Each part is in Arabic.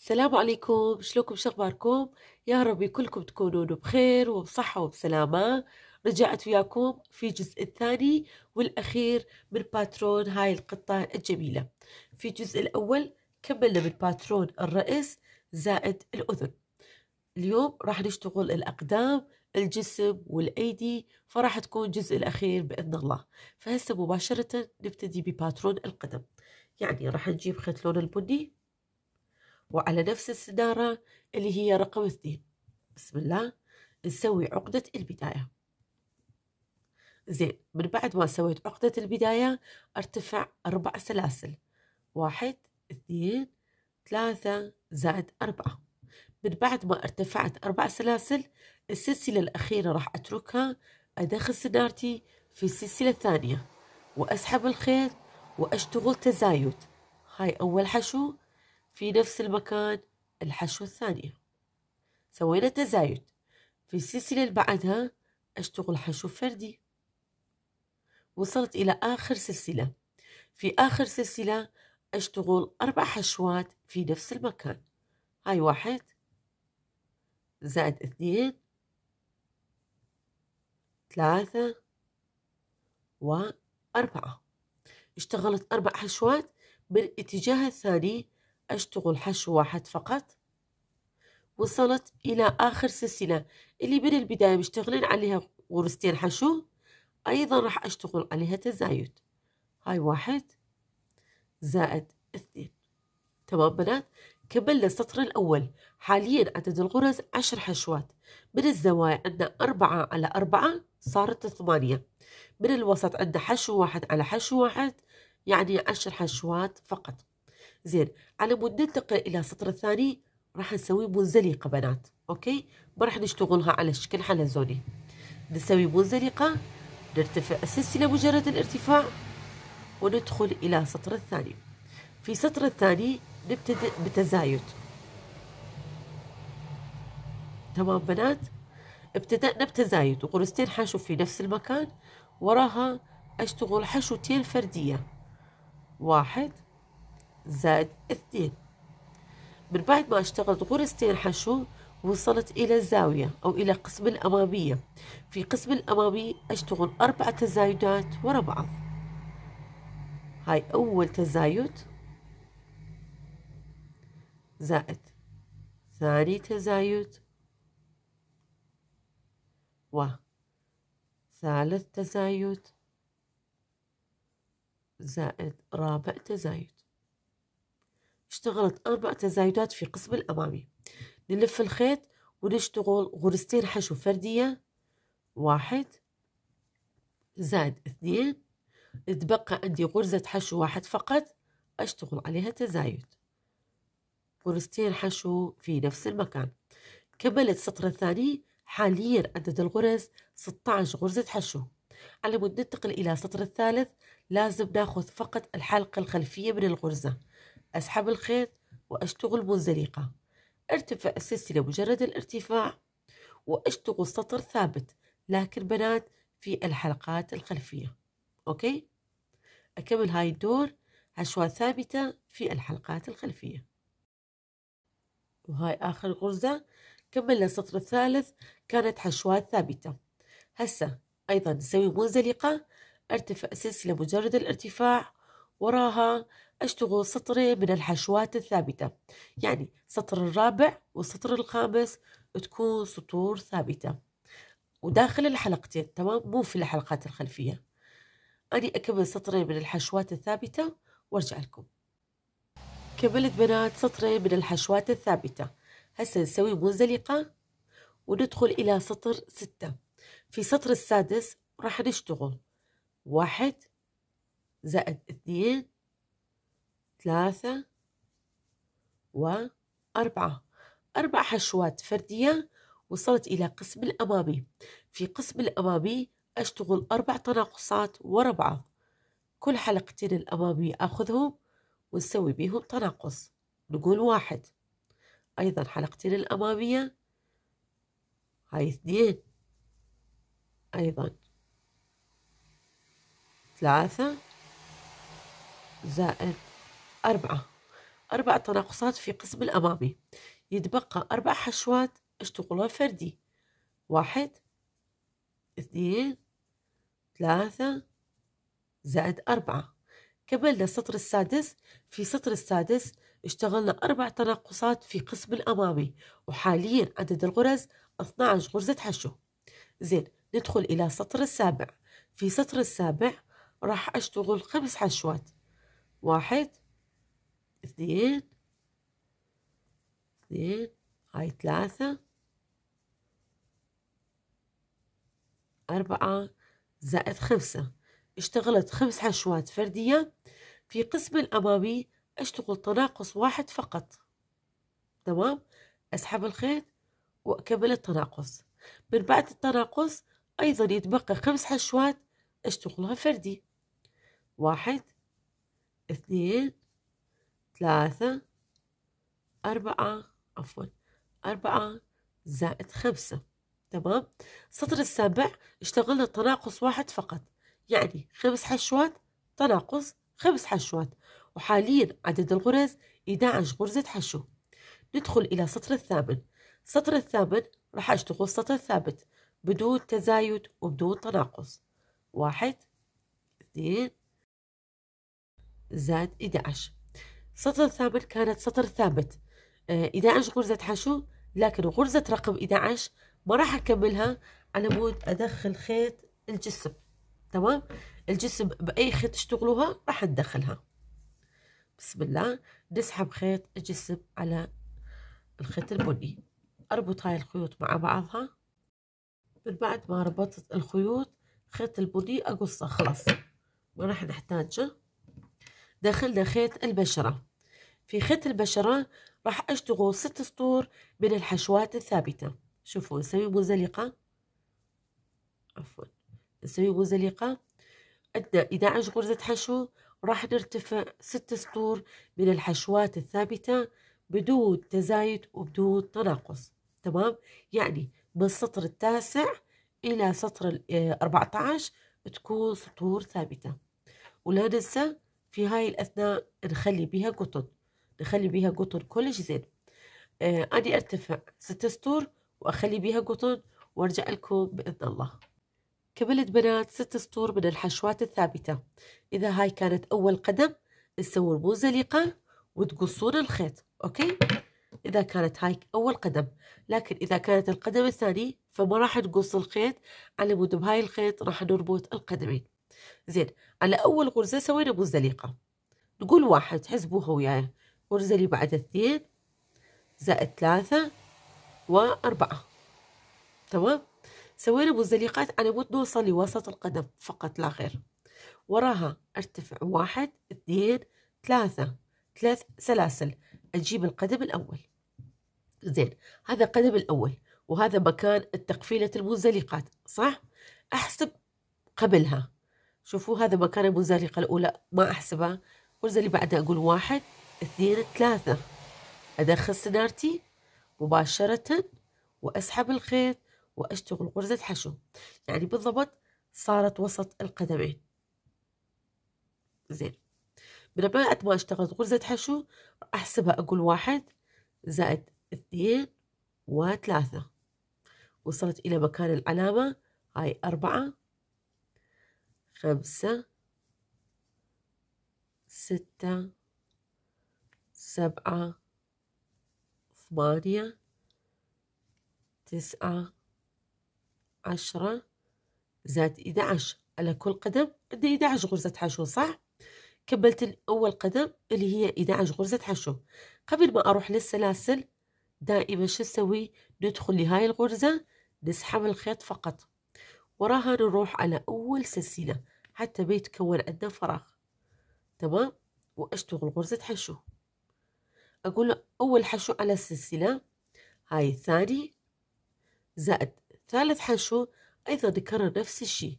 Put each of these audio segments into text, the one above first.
السلام عليكم شلونكم شخباركم يا ربي كلكم تكونون بخير وبصحة وبسلامة رجعت وياكم في الجزء الثاني والأخير من باترون هاي القطة الجميلة في الجزء الأول كملنا من باترون الرأس زائد الأذن اليوم راح نشتغل الأقدام الجسم والأيدي فراح تكون الجزء الأخير بإذن الله فهسه مباشرة نبتدي بباترون القدم يعني راح نجيب خيط لون البني وعلى نفس السدارة اللي هي رقم اثنين بسم الله نسوي عقدة البداية زين من بعد ما سويت عقدة البداية ارتفع أربع سلاسل واحد اثنين ثلاثة زائد أربعة من بعد ما ارتفعت أربع سلاسل السلسلة الأخيرة راح أتركها أدخل سنارتي في السلسلة الثانية وأسحب الخيط وأشتغل تزايد هاي أول حشو في نفس المكان الحشوة الثانية سوينا تزايد في السلسلة اللي بعدها أشتغل حشو فردي وصلت إلى آخر سلسلة في آخر سلسلة أشتغل أربع حشوات في نفس المكان هاي واحد زائد اثنين ثلاثة وأربعة اشتغلت أربع حشوات بالاتجاه الثاني أشتغل حشو واحد فقط وصلت إلى آخر سلسلة اللي من البداية مشتغلين عليها غرزتين حشو أيضا راح أشتغل عليها تزايد هاي واحد زائد اثنين تمام بنات كملنا السطر الأول حاليا عدد الغرز عشر حشوات من الزوايا عندنا أربعة على أربعة صارت ثمانية من الوسط عندنا حشو واحد على حشو واحد يعني عشر حشوات فقط زين على مود ننتقل الى السطر الثاني راح نسوي منزلقه بنات اوكي ما راح نشتغلها على الشكل حلزوني نسوي منزلقه نرتفع السلسله مجرد الارتفاع وندخل الى السطر الثاني في السطر الثاني نبتدئ بتزايد تمام بنات ابتدأنا بتزايد وغرزتين حشو في نفس المكان وراها أشتغل حشوتين فردية واحد زائد اثنين من بعد ما اشتغلت غرزتين حشو وصلت إلى الزاوية أو إلى قسم الأمامية في قسم الأمامي أشتغل أربع تزايدات ورا بعض هاي أول تزايد زائد ثاني تزايد و ثالث تزايد زائد رابع تزايد اشتغلت أربع تزايدات في قسم الأمامي نلف الخيط ونشتغل غرزتين حشو فردية واحد زائد اثنين تبقى عندي غرزة حشو واحد فقط أشتغل عليها تزايد غرزتين حشو في نفس المكان كملت السطر الثاني حاليا عدد الغرز 16 غرزة حشو على مود ننتقل إلى السطر الثالث لازم ناخذ فقط الحلقة الخلفية من الغرزة أسحب الخيط وأشتغل منزلقة ارتفع السلسلة مجرد الارتفاع وأشتغل سطر ثابت لكن بنات في الحلقات الخلفية أوكي أكمل هاي الدور عشوائي ثابتة في الحلقات الخلفية وهاي آخر غرزة كملنا السطر الثالث كانت حشوات ثابتة هسه أيضا نسوي منزلقة ارتفع سلسلة مجرد الارتفاع وراها أشتغل سطرين من الحشوات الثابتة يعني السطر الرابع والسطر الخامس تكون سطور ثابتة وداخل الحلقتين تمام مو في الحلقات الخلفية أني أكمل سطرين من الحشوات الثابتة وارجع لكم كملت بنات سطرين من الحشوات الثابتة هسه نسوي منزلقة وندخل إلى سطر ستة في سطر السادس راح نشتغل واحد زائد اثنين ثلاثة وأربعة أربع حشوات فردية وصلت إلى قسم الأمامي في قسم الأمامي أشتغل أربع تناقصات ورا بعض كل حلقتين الأمامية أخذهم ونسوي بيهم تناقص نقول واحد أيضا حلقتين الأمامية هاي اثنين أيضا ثلاثة زائد أربعة أربع تناقصات في قسم الأمامي يتبقى أربع حشوات اشتغلها فردي واحد اثنين ثلاثة زائد أربعة كملنا السطر السادس في سطر السادس اشتغلنا أربع تناقصات في قسم الأمامي وحاليا عدد الغرز 12 غرزة حشو زين ندخل إلى السطر السابع في سطر السابع راح أشتغل خمس حشوات واحد اثنين اثنين هاي ثلاثة أربعة زائد خمسة اشتغلت خمس حشوات فردية في قسم الأمامي أشتغل تناقص واحد فقط تمام أسحب الخيط وأكمل التناقص من بعد التناقص أيضا يتبقى خمس حشوات أشتغلها فردي واحد اثنين ثلاثة أربعة عفوا أربعة زائد خمسة تمام السطر السابع اشتغلنا تناقص واحد فقط يعني خمس حشوات تناقص خمس حشوات وحاليا عدد الغرز 11 غرزة حشو ندخل إلى السطر الثامن السطر الثامن راح أشتغل سطر ثابت بدون تزايد وبدون تناقص واحد اثنين زائد 11 سطر ثابت كانت سطر ثابت آه، عش غرزة حشو لكن غرزة رقم عش ما راح أكملها على مود أدخل خيط الجسم تمام الجسم بأي خيط تشتغلوها راح أدخلها بسم الله نسحب خيط الجسم على الخيط البني أربط هاي الخيوط مع بعضها من بعد ما ربطت الخيوط خيط البني أقصه خلاص ما راح نحتاجه دخلنا خيط البشرة في خيط البشرة راح أشتغل ست سطور من الحشوات الثابتة شوفوا نسوي منزلقة عفوا نسوي منزلقة عندنا 11 غرزة حشو راح نرتفع ست سطور من الحشوات الثابتة بدون تزايد وبدون تناقص تمام يعني من السطر التاسع إلى سطر ال 14 آه، تكون سطور ثابتة ولا ننسى في هاي الأثناء نخلي بها قطن نخلي بيها قطن كل زين آه أنا أرتفع ست سطور وأخلي بيها قطن وأرجع لكم بإذن الله كملت بنات ست سطور من الحشوات الثابتة إذا هاي كانت أول قدم نسوي المنزلقة وتقصون الخيط أوكي إذا كانت هاي أول قدم لكن إذا كانت القدم الثاني فما راح تقص الخيط على مود بهاي الخيط راح نربط القدمين زين على أول غرزة سوينا منزليقة نقول واحد حسبوها وياي وارزلي بعد اثنين زائد ثلاثة وأربعة تمام سوينا مزدلقات على مود نوصل لوسط القدم فقط لا غير وراها ارتفع واحد اثنين ثلاثة ثلاث سلاسل أجيب القدم الأول زين هذا القدم الأول وهذا مكان التقفيلة المزدلقات صح أحسب قبلها شوفوا هذا مكان المزدلقة الأولى ما أحسبها واللي بعدها أقول واحد اثنين ثلاثة أدخل سنارتي مباشرة وأسحب الخيط وأشتغل غرزة حشو يعني بالضبط صارت وسط القدمين زين من بعد ما اشتغلت غرزة حشو أحسبها أقول واحد زائد اثنين وثلاثة وصلت إلى مكان العلامة هاي أربعة خمسة ستة سبعة ثمانية تسعة عشرة زائد إحدى عشر على كل قدم عندنا إحدى عشر غرزة حشو صح؟ كملت أول قدم اللي هي إحدى عشر غرزة حشو قبل ما أروح للسلاسل دائما شو نسوي؟ ندخل لهاي الغرزة نسحب الخيط فقط وراها نروح على أول سلسلة حتى بيتكون عندنا فراغ تمام؟ وأشتغل غرزة حشو أقول أول حشو على السلسلة هاي الثاني زائد ثالث حشو أيضا نكرر نفس الشي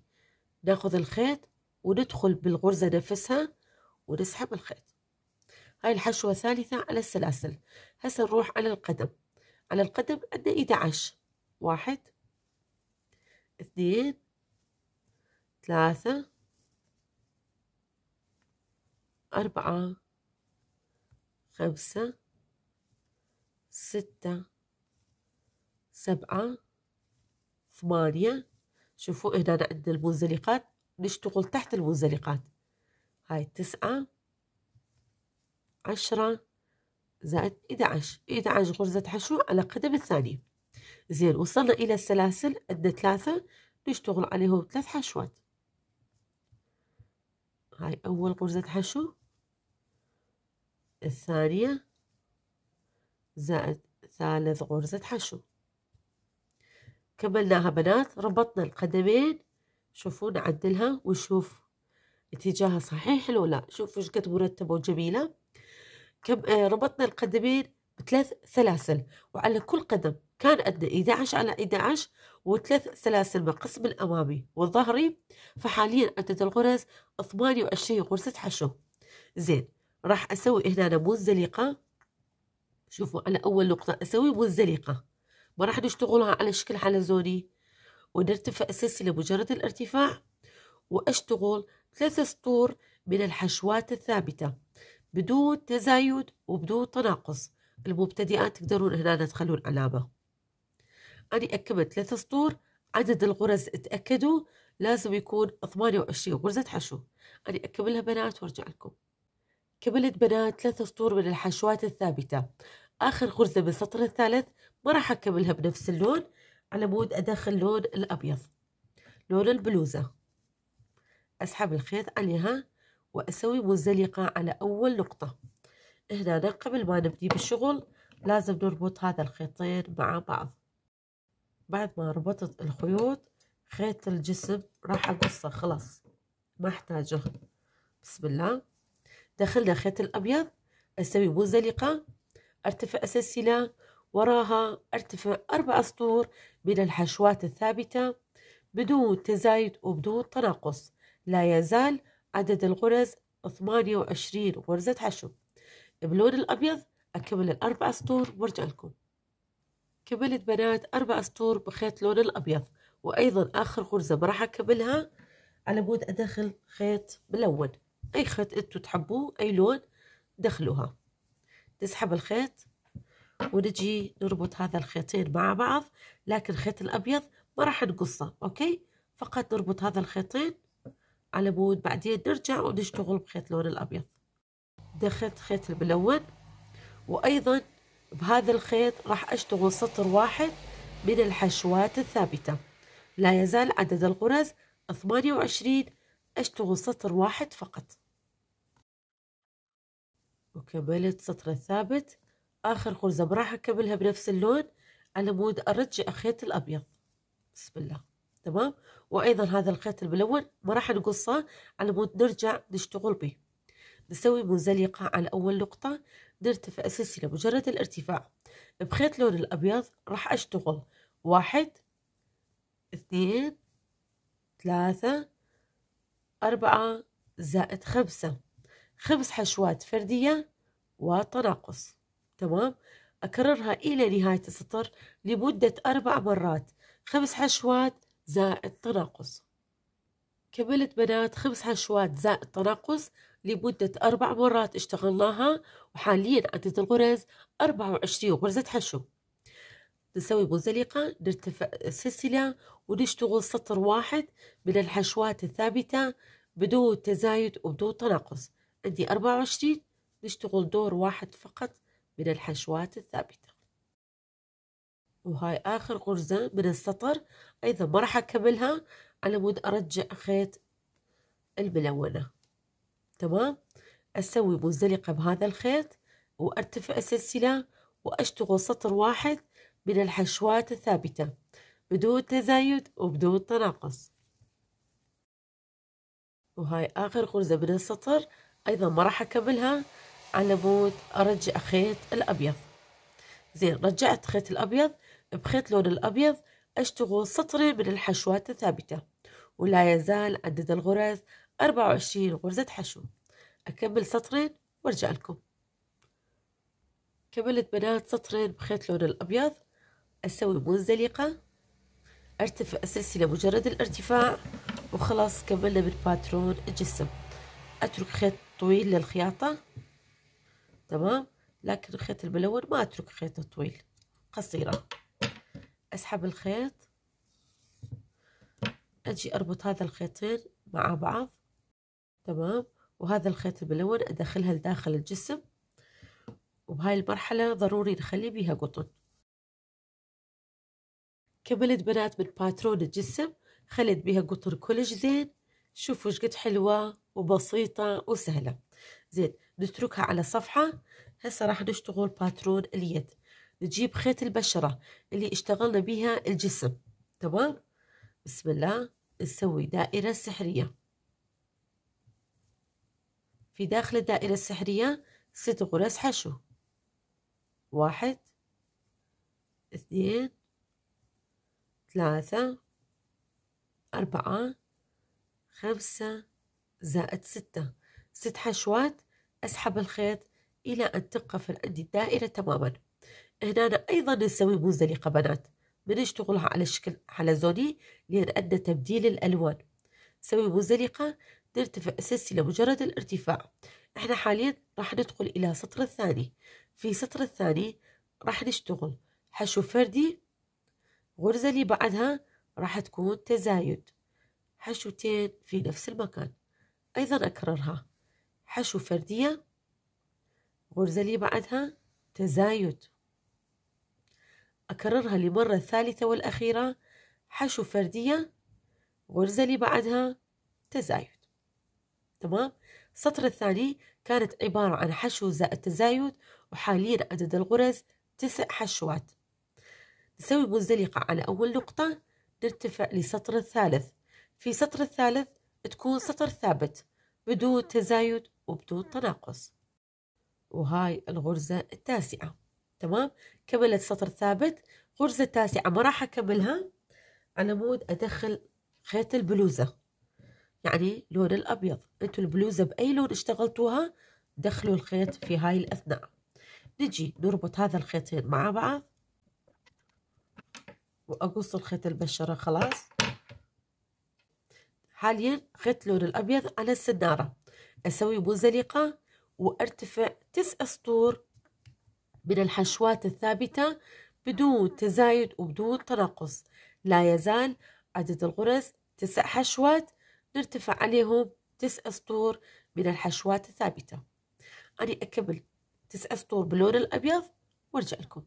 ناخذ الخيط وندخل بالغرزة نفسها ونسحب الخيط هاي الحشوة الثالثة على السلاسل هسا نروح على القدم على القدم عندنا 11 واحد اثنين ثلاثة أربعة خمسة ستة سبعة ثمانية شوفوا هنا عندنا المنزلقات نشتغل تحت المنزلقات هاي تسعة عشرة زائد 11 11 غرزة حشو على القدم الثانية زين وصلنا إلى السلاسل عندنا ثلاثة نشتغل عليهم ثلاث حشوات هاي أول غرزة حشو الثانية زائد ثالث غرزة حشو كملناها بنات ربطنا القدمين شوفوا نعدلها ونشوف اتجاهها صحيح ولا لا شوفوا ايش قد مرتبة وجميلة كم آه، ربطنا القدمين بثلاث سلاسل وعلى كل قدم كان عندنا 11 على 11 وثلاث سلاسل من القسم الأمامي والظهري فحاليا عدد الغرز 28 غرزة حشو زين راح اسوي هنا أنا شوفوا انا اول نقطه اسوي منزلقه ما راح نشتغلها على شكل حلزوني ونرتفع السلسله مجرد الارتفاع واشتغل ثلاثة سطور من الحشوات الثابته بدون تزايد وبدون تناقص المبتدئات تقدرون هنا تخلون علامه اني اكمل ثلاثة سطور عدد الغرز اتاكدوا لازم يكون 28 غرزه حشو اني اكملها بنات وارجع لكم كملت بنات ثلاث سطور من الحشوات الثابتة آخر غرزة بالسطر الثالث ما راح أكملها بنفس اللون على مود أدخل لون الأبيض لون البلوزة أسحب الخيط عليها وأسوي منزلقة على أول نقطة هنا قبل ما نبدي بالشغل لازم نربط هذا الخيطين مع بعض بعد ما ربطت الخيوط خيط الجسم راح أقصه خلاص ما أحتاجه بسم الله دخلنا الخيط الأبيض أسوي منزلقة أرتفع سلسله وراها أرتفع أربع سطور من الحشوات الثابتة بدون تزايد وبدون تناقص لا يزال عدد الغرز 28 غرزة حشو بلون الأبيض أكمل الأربع سطور وارجع لكم كملت بنات أربع سطور بخيط لون الأبيض وأيضا آخر غرزة راح أكملها على مود أدخل خيط ملون اي خيط انتو تحبوه اي لون دخلوها نسحب الخيط ونجي نربط هذا الخيطين مع بعض لكن الخيط الابيض ما راح نقصه اوكي فقط نربط هذا الخيطين على مود بعدين نرجع ونشتغل بخيط اللون الابيض دخلت خيط الملون وايضا بهذا الخيط راح اشتغل سطر واحد من الحشوات الثابتة لا يزال عدد الغرز 28 اشتغل سطر واحد فقط وكملت سطر ثابت آخر غرزة براحة أكملها بنفس اللون على مود أرجع الخيط الأبيض بسم الله تمام وأيضا هذا الخيط الملون ما راح نقصه على مود نرجع نشتغل به نسوي منزلقة على أول نقطة نرتفع السلسلة مجرد الارتفاع بخيط لون الأبيض راح أشتغل واحد اثنين ثلاثة أربعة زائد خمسة خمس حشوات فردية وتناقص تمام أكررها إلى نهاية السطر لمدة أربع مرات خمس حشوات زائد تناقص كملت بنات خمس حشوات زائد تناقص لمدة أربع مرات اشتغلناها وحاليا عدد الغرز أربعة وعشرين غرزة حشو نسوي منزلقة نرتفع سلسلة ونشتغل سطر واحد من الحشوات الثابتة بدون تزايد وبدون تناقص عندي أربعة وعشرين نشتغل دور واحد فقط من الحشوات الثابتة وهاي آخر غرزة من السطر أيضا ما راح أكملها على مود أرجع خيط الملونة تمام أسوي منزلقة بهذا الخيط وأرتفع السلسلة وأشتغل سطر واحد من الحشوات الثابتة بدون تزايد وبدون تناقص وهاي آخر غرزة من السطر ايضا ما راح اكملها على مود ارجع خيط الابيض زين رجعت خيط الابيض بخيط لون الابيض اشتغل سطرين من الحشوات الثابته ولا يزال عدد الغرز 24 غرزه حشو اكمل سطرين وارجع لكم كملت بنات سطرين بخيط لون الابيض اسوي منزلقه ارتفع السلسله مجرد الارتفاع وخلاص كملنا من باترون الجسم اترك خيط طويل للخياطة تمام لكن الخيط الملون ما اترك خيط طويل قصيرة اسحب الخيط اجي اربط هذا الخيطين مع بعض تمام وهذا الخيط الملون ادخلها لداخل الجسم وبهاي المرحلة ضروري نخلي بيها قطن كملت بنات من باترون الجسم خليت بيها قطن كلش زين شوفوا شقد حلوة وبسيطة وسهلة زين نتركها على صفحة هسه راح نشتغل باترون اليد نجيب خيط البشرة اللي اشتغلنا بها الجسم تمام بسم الله نسوي دائرة سحرية في داخل الدائرة السحرية ست غرز حشو واحد اثنين ثلاثة أربعة خمسة زائد ستة ست حشوات أسحب الخيط إلى أن تبقى في عندي دائرة تماما هنا أيضا نسوي منزلقة بنات بنشتغلها على شكل حلزوني لأن أدى تبديل الألوان سوي منزلقة نرتفع السلسلة مجرد الارتفاع احنا حاليا راح ندخل إلى سطر الثاني في سطر الثاني راح نشتغل حشو فردي غرزة اللي بعدها راح تكون تزايد حشوتين في نفس المكان أيضا أكررها حشو فردية غرزة لي بعدها تزايد أكررها للمرة الثالثة والأخيرة حشو فردية غرزة لي بعدها تزايد تمام السطر الثاني كانت عبارة عن حشو زائد تزايد وحاليا عدد الغرز تسع حشوات نسوي منزلقة على أول نقطة نرتفع للسطر الثالث في السطر الثالث تكون سطر ثابت بدون تزايد وبدون تناقص وهاي الغرزة التاسعة تمام كملت سطر ثابت غرزة تاسعة ما راح أكملها على مود أدخل خيط البلوزة يعني لون الأبيض أنتوا البلوزة بأي لون اشتغلتوها دخلوا الخيط في هاي الأثناء نجي نربط هذا الخيطين مع بعض وأقص الخيط البشرة خلاص حاليا خيط لون الأبيض على السنارة أسوي منزلقة وأرتفع تسع سطور من الحشوات الثابتة بدون تزايد وبدون تناقص لا يزال عدد الغرز تسع حشوات نرتفع عليهم تسع سطور من الحشوات الثابتة أنا أكمل تسع سطور باللون الأبيض وارجع لكم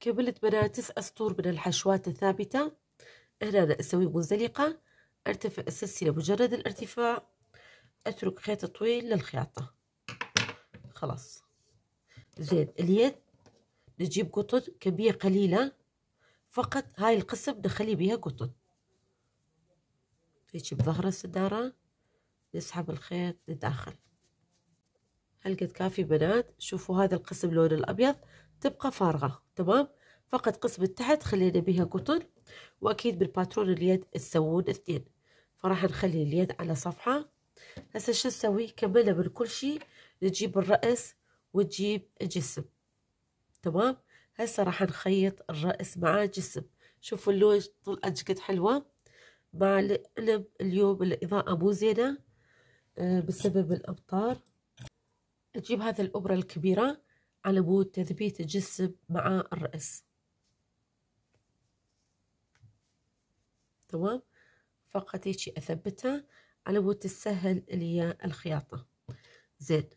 كملت بنا تسع سطور من الحشوات الثابتة هنا أنا أسوي منزلقة ارتفع السلسلة مجرد الارتفاع اترك خيط طويل للخياطة خلاص زين اليد نجيب قطن كمية قليلة فقط هاي القسم نخلي بيها قطن هيجي بظهر السدارة نسحب الخيط لداخل هلقد كافي بنات شوفوا هذا القسم لون الأبيض تبقى فارغة تمام فقط قسم التحت خلينا بيها قطن وأكيد بالباترون اليد تسوون اثنين فراح نخلي اليد على صفحه هسه شو نسوي كملنا من كل شيء نجيب الراس وتجيب الجسم تمام هسه راح نخيط الراس مع الجسم شوفوا اللون طلعت قد حلوه مع القلب اليوم الاضاءه مو زينه آه، بسبب الامطار نجيب هذا الابره الكبيره على مود تثبيت الجسم مع الراس تمام فقط هيك اثبتها على بود تسهل لي الخياطة زين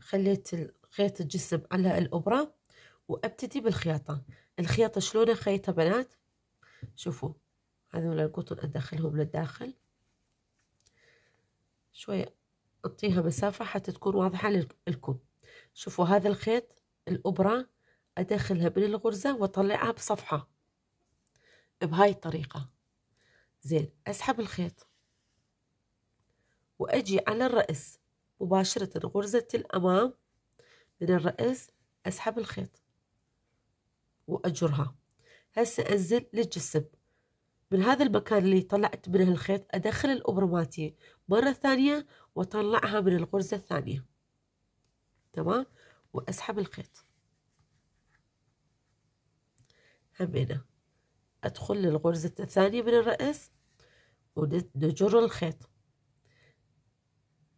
خليت خيط الجسم على الابرة وابتدي بالخياطة الخياطة شلون اخيطها بنات شوفوا هذول القطن ادخلهم للداخل شوية اعطيها مسافة حتى تكون واضحة لكم شوفوا هذا الخيط الابرة ادخلها من الغرزة واطلعها بصفحة بهاي الطريقة زين أسحب الخيط وأجي على الرأس مباشرة غرزة الأمام من الرأس أسحب الخيط وأجرها هسه أنزل للجسم من هذا المكان اللي طلعت منه الخيط أدخل الأبرة مرة ثانية وأطلعها من الغرزة الثانية تمام وأسحب الخيط همينة أدخل للغرزة الثانية من الرأس وتجر الخيط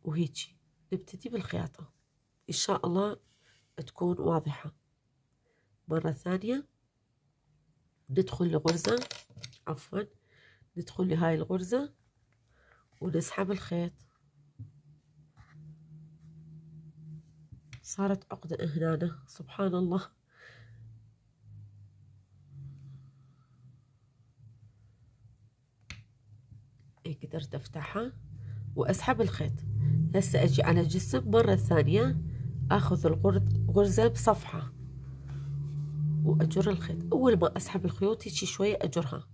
وهيجي نبتدي بالخياطة إن شاء الله تكون واضحة مرة ثانية ندخل لغرزة عفوا ندخل لهاي الغرزة ونسحب الخيط صارت عقدة هنا سبحان الله قدرت افتحها واسحب الخيط هسه اجي على الجسم مرة ثانية اخذ الغرزة بصفحة واجر الخيط اول ما اسحب الخيوط هيك شوية اجرها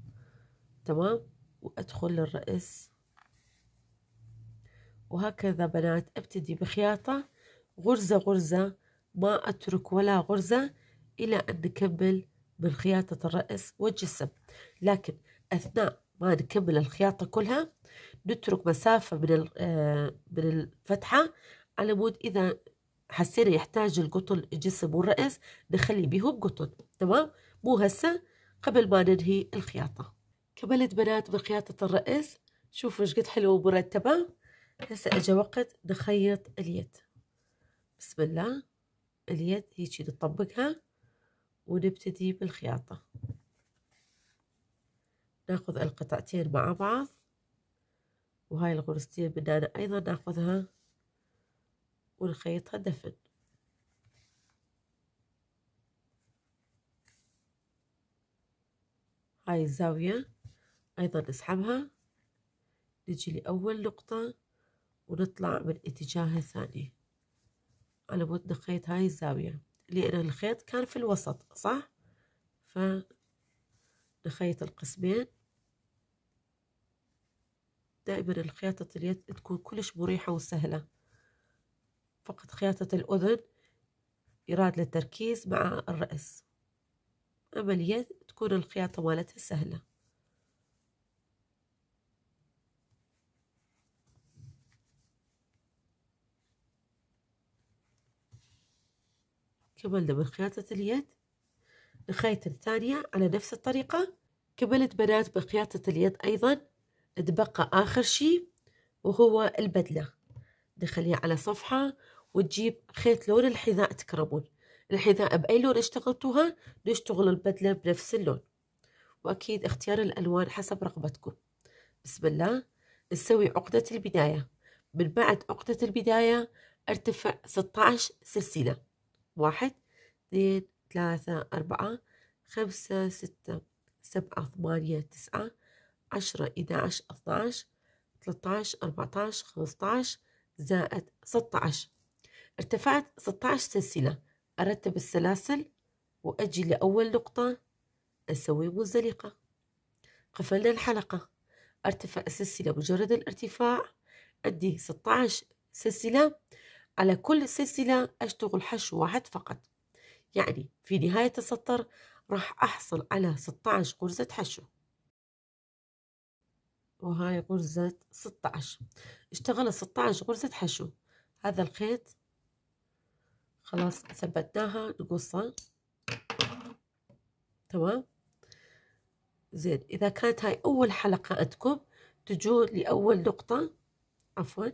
تمام وادخل للرأس وهكذا بنات ابتدي بخياطة غرزة غرزة ما اترك ولا غرزة الى ان نكمل من خياطة الرأس والجسم لكن اثناء ما نكمل الخياطة كلها نترك مسافة من من آه، الفتحة على مود إذا حسينا يحتاج القطن الجسم والرأس نخلي بيهم قطن تمام مو هسه قبل ما ننهي الخياطة كملت بنات من خياطة الرأس شوفوا ايش قد حلوة ومرتبة هسه اجا وقت نخيط اليد بسم الله اليد هيجي نطبقها ونبتدي بالخياطة ناخذ القطعتين مع بعض وهاي الغرزتين بدنا أيضا ناخذها ونخيطها دفن هاي الزاوية أيضا نسحبها نجي لأول نقطة ونطلع من اتجاهها الثاني على مود نخيط هاي الزاوية لأن الخيط كان في الوسط صح؟ ف نخيط القسمين دائما الخياطة اليد تكون كلش مريحة وسهلة فقط خياطة الأذن يراد للتركيز مع الرأس أما اليد تكون الخياطة مالتها سهلة كملنا من خياطة اليد الخيط الثانية على نفس الطريقة كملت بنات بخياطة اليد أيضا تبقى آخر شي وهو البدلة نخليها على صفحة وتجيب خيط لون الحذاء تكرمون الحذاء بأي لون اشتغلتوها نشتغل البدلة بنفس اللون وأكيد اختيار الألوان حسب رغبتكم بسم الله نسوي عقدة البداية من بعد عقدة البداية ارتفع 16 سلسلة واحد اثنين ثلاثة أربعة خمسة ستة سبعة ثمانية تسعة عشرة إحدى عشر اثنا عشر ثلاثة عشر أربعة عشر خمسة عشر زائد ستة عشر ارتفعت ستة عشر سلسلة أرتب السلاسل وأجي لأول نقطة أسوي منزلقة قفلنا الحلقة ارتفع السلسلة مجرد الارتفاع عندي عشر سلسلة على كل سلسلة أشتغل حشو واحد فقط يعني في نهاية السطر راح أحصل على 16 غرزة حشو وهاي غرزة 16 اشتغلت 16 غرزة حشو هذا الخيط خلاص ثبتناها نقصها تمام زين إذا كانت هاي أول حلقة عندكم تجون لأول نقطة عفوا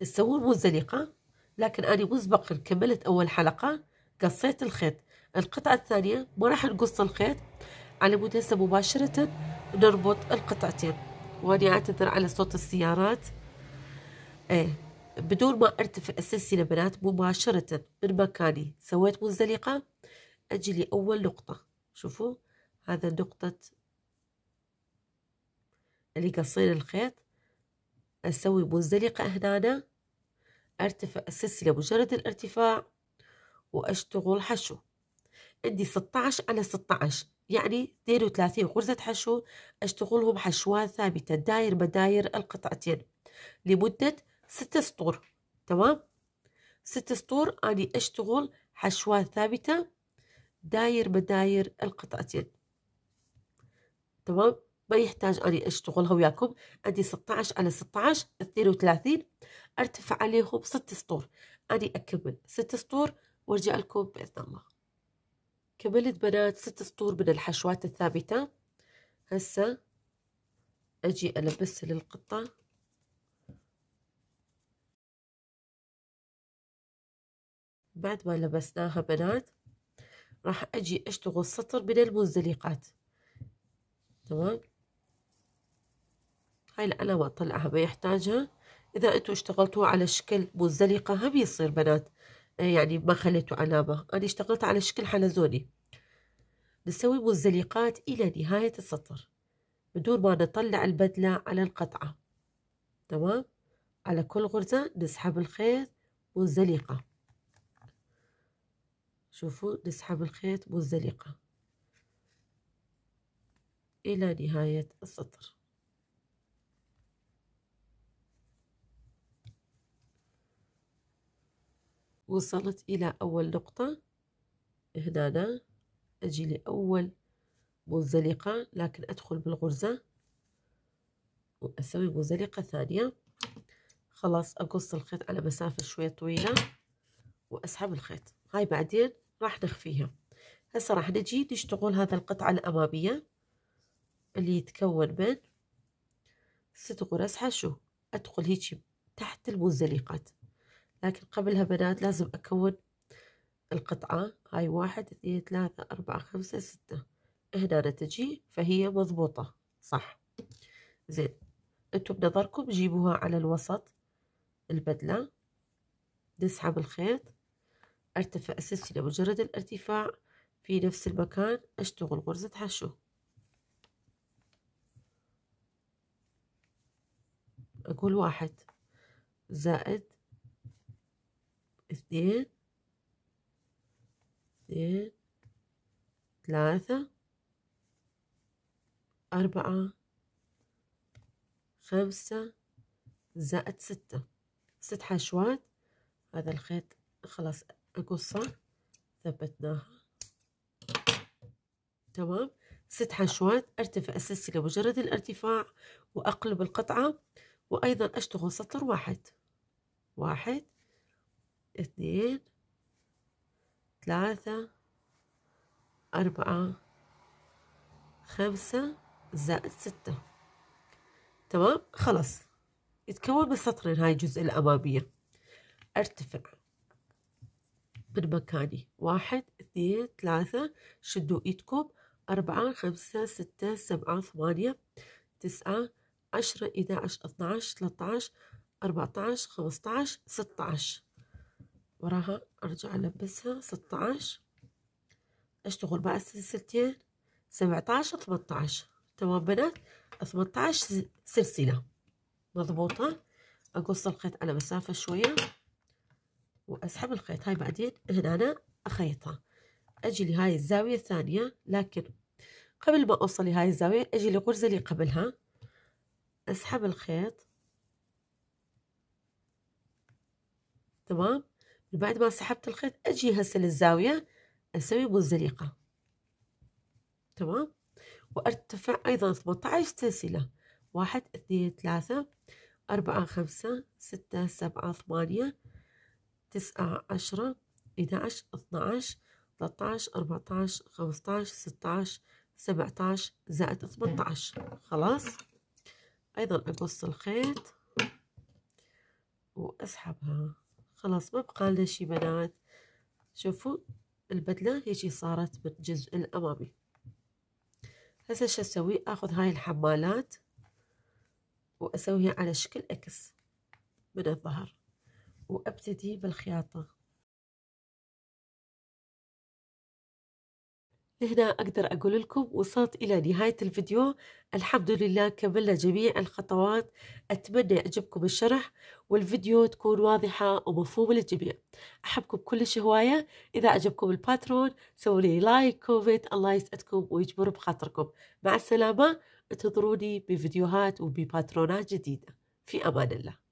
تسوون منزلقة لكن أنا مسبقا كملت أول حلقة قصيت الخيط القطعة الثانية ما راح نقص الخيط على مود هسه مباشرة نربط القطعتين واني أعتذر على صوت السيارات إيه بدون ما أرتفع السلسلة بنات مباشرة من مكاني سويت منزلقة أجي لأول نقطة شوفوا هذا نقطة اللي قصينا الخيط أسوي منزلقة هنا أرتفع السلسلة مجرد الارتفاع وأشتغل حشو عندي 16 على 16 يعني 32 غرزة حشو أشتغلهم حشوان ثابتة داير بداير القطعتين لمدة 6 سطور تمام 6 سطور أني أشتغل حشوان ثابتة داير بداير القطعتين تمام ما يحتاج أني أشتغلها وياكم عندي 16 على 16 32 أرتفع عليهم 6 سطور أني أكمل 6 سطور وارجع لكم بإذن الله كملت بنات ست سطور من الحشوات الثابتة هسه أجي ألبسها للقطة بعد ما لبسناها بنات راح أجي أشتغل سطر من المنزلقات تمام هاي العلامة طلعها ما يحتاجها إذا أنتوا اشتغلتوها على شكل منزلقة هم يصير بنات يعني ما خليته علامة أنا اشتغلت على شكل حلزوني نسوي منزلقات إلى نهاية السطر بدون ما نطلع البدلة على القطعة تمام على كل غرزة نسحب الخيط منزلقة شوفوا نسحب الخيط منزلقة إلى نهاية السطر وصلت إلى أول نقطة هنا أجي لأول منزلقة لكن أدخل بالغرزة وأسوي منزلقة ثانية خلاص أقص الخيط على مسافة شوية طويلة وأسحب الخيط هاي بعدين راح نخفيها هسه راح نجي نشتغل هذا القطعة الأمامية اللي يتكون من ست غرز حشو أدخل هيجي تحت المنزلقات لكن قبلها بنات لازم أكون القطعة هاي واحد اثنين ثلاثة أربعة خمسة ستة هنا تجي فهي مضبوطة صح زين انتم بنظركم جيبوها على الوسط البدلة نسحب الخيط ارتفع السلسلة مجرد الارتفاع في نفس المكان اشتغل غرزة حشو اقول واحد زائد اثنين اثنين ثلاثة أربعة خمسة زائد ستة ست حشوات هذا الخيط خلاص أقصه ثبتناها تمام ست حشوات ارتفع السلسلة مجرد الارتفاع وأقلب القطعة وأيضا أشتغل سطر واحد واحد اثنين ثلاثة أربعة خمسة زائد ستة تمام خلاص يتكون من سطرين هاي الجزء الأمامية أرتفع من مكاني واحد اثنين ثلاثة شدوا ايدكم أربعة خمسة ستة سبعة ثمانية تسعة عشرة إحدى عشر اثنا عشر ثلاثة عشر أربعة عشر خمسة عشر ستة عشر وراها أرجع ألبسها ستاعش أشتغل بقى السلسلتين سبعتاش ثمنتاش تمام بنات ثمنتاش سلسلة مضبوطة أقص الخيط على مسافة شوية وأسحب الخيط هاي بعدين هنا أنا أخيطها أجي لهاي الزاوية الثانية لكن قبل ما أوصل لهاي الزاوية أجي للغرزة اللي قبلها أسحب الخيط تمام بعد ما سحبت الخيط اجي هسه للزاويه اسوي منزلقه تمام وارتفع ايضا 18 سلسله واحد اثنين ثلاثه أربعة خمسة ستة سبعة ثمانية تسعة عشرة 11 12 اثنى عشر ثلاثة عشر أربعة عشر خمسة عشر ستة عشر سبعة عشر زائد 18 خلاص أيضا أقص الخيط وأسحبها خلاص ما بقى لنا شي بنات شوفوا البدله هيجي صارت بالجزء الامامي هسه شو اسوي اخذ هاي الحمالات واسويها على شكل اكس من الظهر وابتدي بالخياطه هنا أقدر أقول لكم وصلت إلى نهاية الفيديو الحمد لله كملنا جميع الخطوات أتمنى يعجبكم الشرح والفيديو تكون واضحة ومفهومة للجميع أحبكم كل هواية إذا أعجبكم الباترون سووا لي لايك كومنت الله يسعدكم ويجبر بخاطركم مع السلامة انتظروني بفيديوهات وبباترونات جديدة في أمان الله